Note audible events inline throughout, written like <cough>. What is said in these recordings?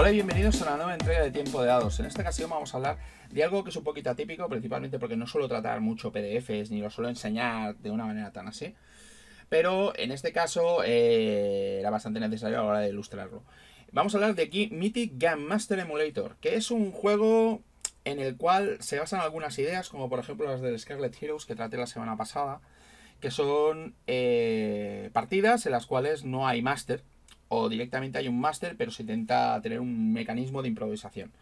Hola y bienvenidos a la nueva entrega de Tiempo de Dados. En esta ocasión vamos a hablar de algo que es un poquito atípico, principalmente porque no suelo tratar mucho PDFs ni lo suelo enseñar de una manera tan así. Pero en este caso eh, era bastante necesario a la hora de ilustrarlo. Vamos a hablar de aquí Mythic Game Master Emulator, que es un juego en el cual se basan algunas ideas, como por ejemplo las del Scarlet Heroes que traté la semana pasada, que son eh, partidas en las cuales no hay máster, o directamente hay un máster, pero se intenta tener un mecanismo de improvisación.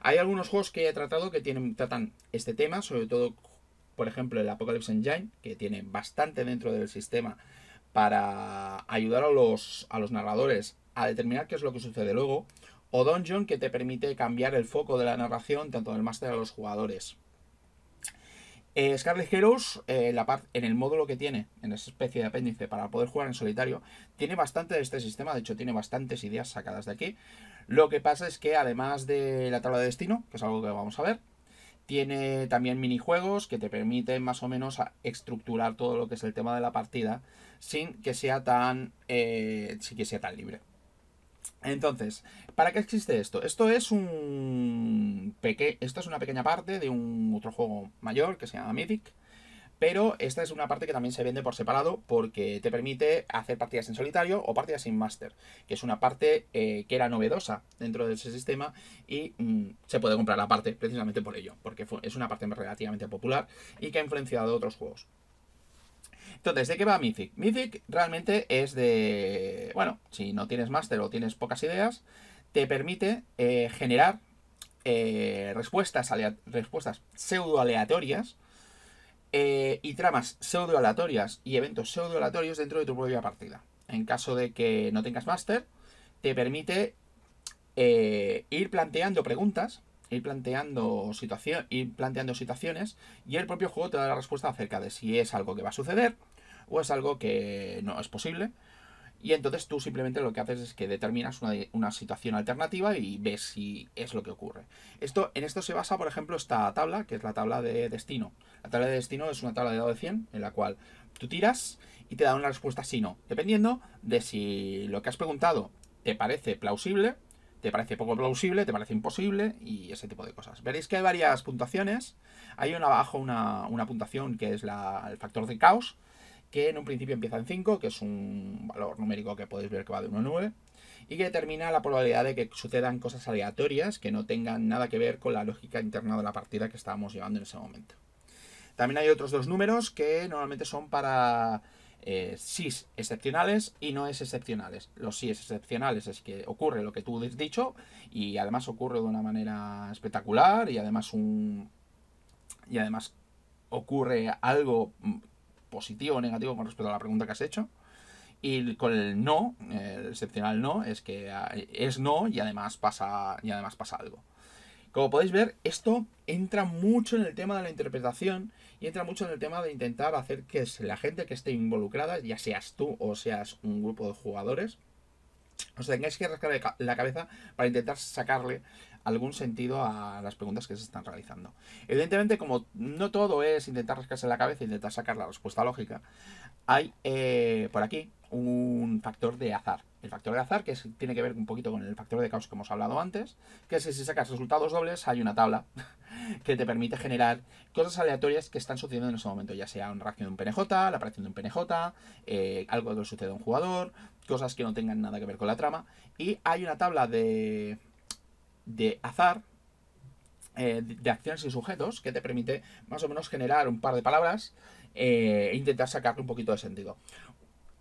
Hay algunos juegos que he tratado que tienen, tratan este tema, sobre todo, por ejemplo, el Apocalypse Engine, que tiene bastante dentro del sistema para ayudar a los, a los narradores a determinar qué es lo que sucede luego, o Dungeon, que te permite cambiar el foco de la narración tanto del máster a los jugadores. Eh, Scarlet Heroes, eh, en el módulo que tiene, en esa especie de apéndice para poder jugar en solitario, tiene bastante de este sistema, de hecho tiene bastantes ideas sacadas de aquí. Lo que pasa es que además de la tabla de destino, que es algo que vamos a ver, tiene también minijuegos que te permiten más o menos estructurar todo lo que es el tema de la partida sin que sea tan, eh, sin que sea tan libre. Entonces, ¿para qué existe esto? Esto es una pequeña parte de un otro juego mayor que se llama Mythic. Pero esta es una parte que también se vende por separado porque te permite hacer partidas en solitario o partidas sin Master, que es una parte eh, que era novedosa dentro de ese sistema y mm, se puede comprar la parte precisamente por ello, porque es una parte relativamente popular y que ha influenciado otros juegos. Entonces, ¿de qué va Mythic? Mythic realmente es de. Bueno, si no tienes máster o tienes pocas ideas, te permite eh, generar eh, respuestas, respuestas pseudo aleatorias eh, y tramas pseudo aleatorias y eventos pseudo dentro de tu propia partida. En caso de que no tengas máster, te permite ir planteando preguntas ir planteando, situación, ir planteando situaciones y el propio juego te da la respuesta acerca de si es algo que va a suceder o es algo que no es posible. Y entonces tú simplemente lo que haces es que determinas una, situación alternativa y ves si es lo que ocurre. Esto, en esto se basa, por ejemplo, esta tabla, que es la tabla de destino. La tabla de destino es una tabla de dado de 100 en la cual tú tiras y te da una respuesta si no, dependiendo de si lo que has preguntado te parece plausible te parece poco plausible, te parece imposible y ese tipo de cosas. Veréis que hay varias puntuaciones. Hay una abajo, una, una puntuación que es el factor de caos, que en un principio empieza en 5, que es un valor numérico que podéis ver que va de 1 a 9, y que determina la probabilidad de que sucedan cosas aleatorias que no tengan nada que ver con la lógica interna de la partida que estábamos llevando en ese momento. También hay otros dos números que normalmente son para eh, sí es excepcionales y no es excepcionales. Los es excepcionales es que ocurre lo que tú has dicho y además ocurre de una manera espectacular y además un y además ocurre algo positivo o negativo con respecto a la pregunta que has hecho. Y con el no, el excepcional no, es que ah, es no y además pasa y además pasa algo. Como podéis ver, esto entra mucho en el tema de la interpretación y entra mucho en el tema de intentar hacer que la gente que esté involucrada, ya seas tú o seas un grupo de jugadores, os tengáis que rascar la cabeza para intentar sacarle algún sentido a las preguntas que se están realizando. Evidentemente, como no todo es intentar rascarse la cabeza, e intentar sacar la respuesta lógica, hay eh, por aquí un factor de azar. El factor de azar, que tiene que ver un poquito con el factor de caos que hemos hablado antes, que es si sacas resultados dobles, hay una tabla <laughs> que te permite generar cosas aleatorias que están sucediendo en ese momento, ya sea una reacción de un PNJ, la aparición de un PNJ, eh, algo que sucede a un jugador, cosas que no tengan nada que ver con la trama, y hay una tabla de de azar, eh, de acciones y sujetos, que te permite más o menos generar un par de palabras eh, e intentar sacarle un poquito de sentido.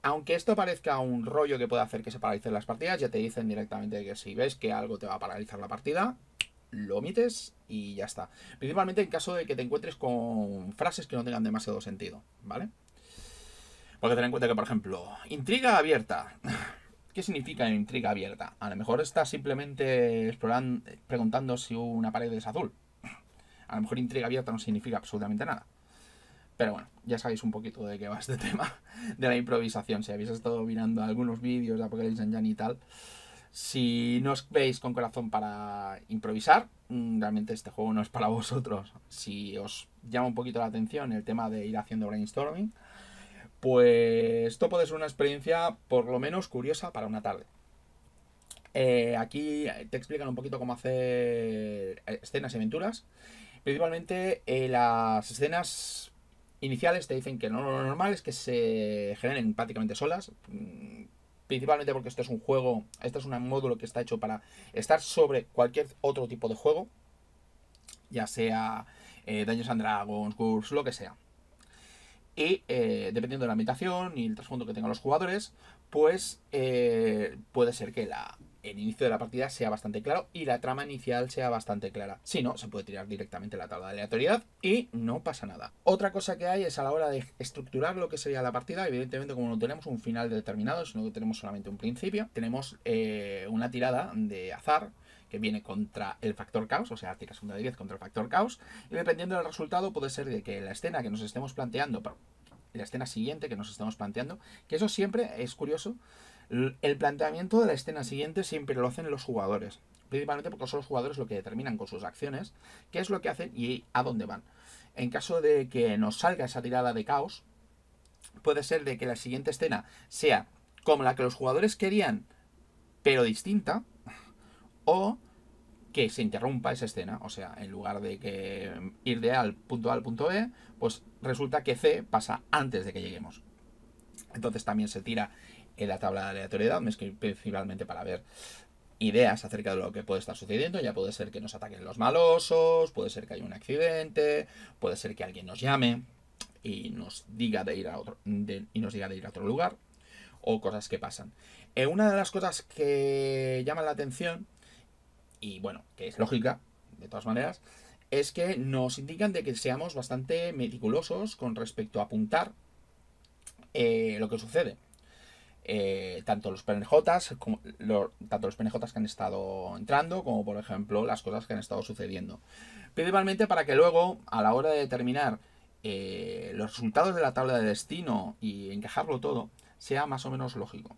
Aunque esto parezca un rollo que puede hacer que se paralicen las partidas, ya te dicen directamente que si ves que algo te va a paralizar la partida, lo omites y ya está. Principalmente en caso de que te encuentres con frases que no tengan demasiado sentido, ¿vale? Porque ten en cuenta que, por ejemplo, intriga abierta. <laughs> ¿Qué significa intriga abierta? A lo mejor está simplemente explorando, preguntando si una pared es azul. A lo mejor intriga abierta no significa absolutamente nada. Pero bueno, ya sabéis un poquito de qué va este <laughs> tema de la improvisación. Si habéis estado mirando algunos vídeos de Apocalypse Jan y tal, si no os veis con corazón para improvisar, mm, realmente este juego no es para <laughs> vosotros. Si os llama un poquito la atención el tema de ir haciendo brainstorming, pues esto puede ser una experiencia por lo menos curiosa para una tarde. Eh, aquí te explican un poquito cómo hacer eh, escenas y aventuras. Principalmente eh, las escenas iniciales te dicen que no, lo normal es que se generen prácticamente solas. Mm, principalmente porque esto es un juego, este es un módulo que está hecho para estar sobre cualquier otro tipo de juego. Ya sea eh, Dungeons and Dragons, Curse, lo que sea. Y eh, dependiendo de la ambientación y el trasfondo que tengan los jugadores, pues eh, puede ser que el inicio de la partida sea bastante claro y la trama inicial sea bastante clara. Si no, se puede tirar directamente la tabla de aleatoriedad y no pasa nada. Otra cosa que hay es a la hora de estructurar lo que sería la partida, evidentemente como no tenemos un final determinado, sino que tenemos solamente un principio, tenemos eh, una tirada de azar viene contra el factor caos, o sea, tiras segunda de 10 contra el factor caos, y dependiendo del resultado puede ser de que la escena que nos estemos planteando, la escena siguiente que nos estemos planteando, que eso siempre es curioso, el planteamiento de la escena siguiente siempre lo hacen los jugadores, principalmente porque son los jugadores lo que determinan con sus acciones qué es lo que hacen y a dónde van. En caso de que nos salga esa tirada de caos, puede ser de que la siguiente escena sea como la que los jugadores querían, pero distinta, o que se interrumpa esa escena. O sea, en lugar de que ir de A al punto A al punto B, e, pues resulta que C pasa antes de que lleguemos. Entonces también se tira en la tabla de aleatoriedad, principalmente para ver ideas acerca de lo que puede estar sucediendo. Ya puede ser que nos ataquen los malosos, puede ser que haya un accidente, puede ser que alguien nos llame y nos diga de ir a otro, y nos diga de ir a otro lugar o cosas que pasan. Eh, una de las cosas que llama la atención y bueno, que es lógica, de todas maneras, es que nos indican de que seamos bastante meticulosos con respecto a apuntar eh, lo que sucede. Eh, tanto los PNJs, como tanto los PNJs que han estado entrando, como por ejemplo las cosas que han estado sucediendo. Principalmente para que luego, a la hora de determinar eh, los resultados de la tabla de destino y encajarlo todo, sea más o menos lógico.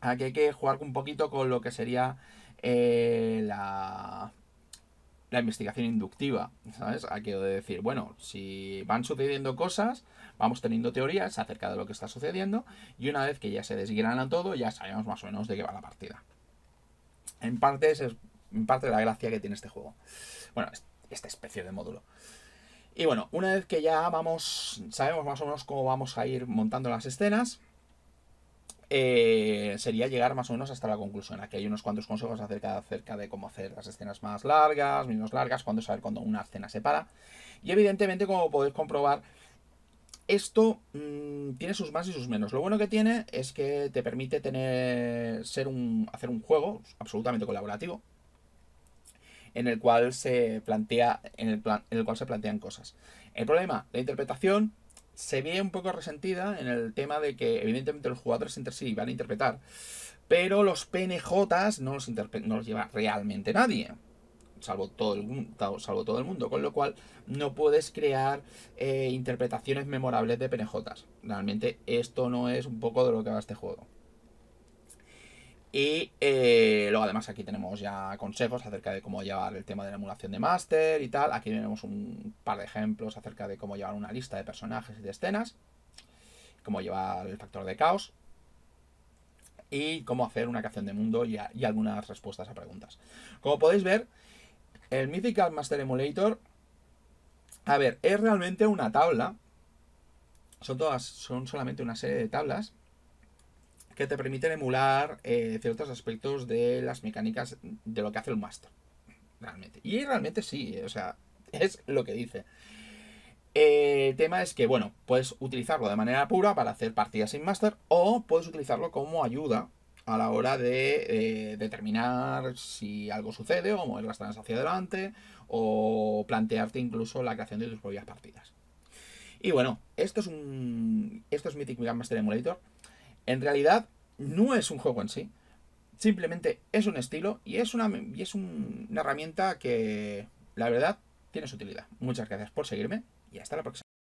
Aquí hay que jugar un poquito con lo que sería eh, la, la investigación inductiva, ¿sabes? Aquí de decir, bueno, si van sucediendo cosas, vamos teniendo teorías acerca de lo que está sucediendo y una vez que ya se desgrana todo, ya sabemos más o menos de qué va la partida. En parte es en parte la gracia que tiene este juego. Bueno, esta especie de módulo. Y bueno, una vez que ya vamos, sabemos más o menos cómo vamos a ir montando las escenas, eh, sería llegar más o menos hasta la conclusión. Aquí hay unos cuantos consejos acerca, de cómo hacer las escenas más largas, menos largas, cuándo saber cuándo una escena se para. Y evidentemente, como podéis comprobar, esto mm, tiene sus más y sus menos. Lo bueno que tiene es que te permite tener, ser un, hacer un juego absolutamente colaborativo, en el cual se plantea en el, en el cual se plantean cosas. El problema, la interpretación se ve un poco resentida en el tema de que evidentemente los jugadores entre sí van a interpretar, pero los PNJs no los, no los lleva realmente nadie. Salvo todo, el, salvo todo el mundo, con lo cual no puedes crear eh, interpretaciones memorables de PNJs. Realmente esto no es un poco de lo que va este juego. Y eh, luego además aquí tenemos ya consejos acerca de cómo llevar el tema de la emulación de máster y tal. Aquí tenemos un par de ejemplos acerca de cómo llevar una lista de personajes y de escenas. Cómo llevar el factor de caos. Y cómo hacer una creación de mundo y, y algunas respuestas a preguntas. Como podéis ver, el Mythical Master Emulator, a ver, es realmente una tabla. Son todas, son solamente una serie de tablas que te permiten emular eh, ciertos aspectos de las mecánicas de lo que hace el master. Realmente. Y realmente sí, eh, o sea, es lo que dice. Eh, el tema es que, bueno, puedes utilizarlo de manera pura para hacer partidas sin master o puedes utilizarlo como ayuda a la hora de determinar si algo sucede o mover las tramas hacia adelante o plantearte incluso la creación de tus propias partidas. Y bueno, esto es un esto es Mythic Master Emulator en realidad, no es un juego en sí. Simplemente es un estilo y es una, es una herramienta que, la verdad, tiene su utilidad. Muchas gracias por seguirme y hasta la próxima.